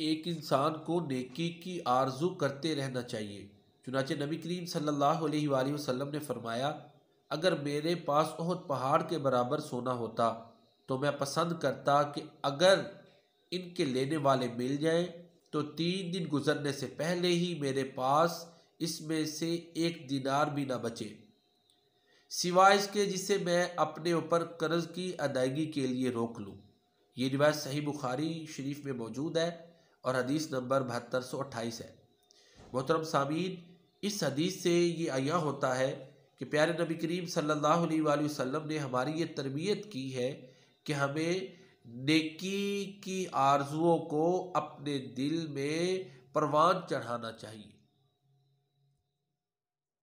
एक इंसान को नेकी की आरजू करते रहना चाहिए चुनाचे नबी करीम सल्लल्लाहु अलैहि वसल्लम ने फरमाया अगर मेरे पास बहुत पहाड़ के बराबर सोना होता तो मैं पसंद करता कि अगर इनके लेने वाले मिल जाएं तो तीन दिन गुजरने से पहले ही मेरे पास इसमें से एक दिनार भी ना बचे सिवाय इसके जिसे मैं अपने ऊपर कर्ज की अदायगी के लिए रोक लूँ ये रिवायत सही बुखारी शरीफ में मौजूद है और हदीस नंबर बहत्तर सौ अट्ठाईस है मोहतरम सामीन इस हदीस से ये आया होता है कि प्यारे नबी करीम सल्लल्लाहु अलैहि वसल्लम ने हमारी ये तरबियत की है कि हमें नेकी की आरजुओं को अपने दिल में परवान चढ़ाना चाहिए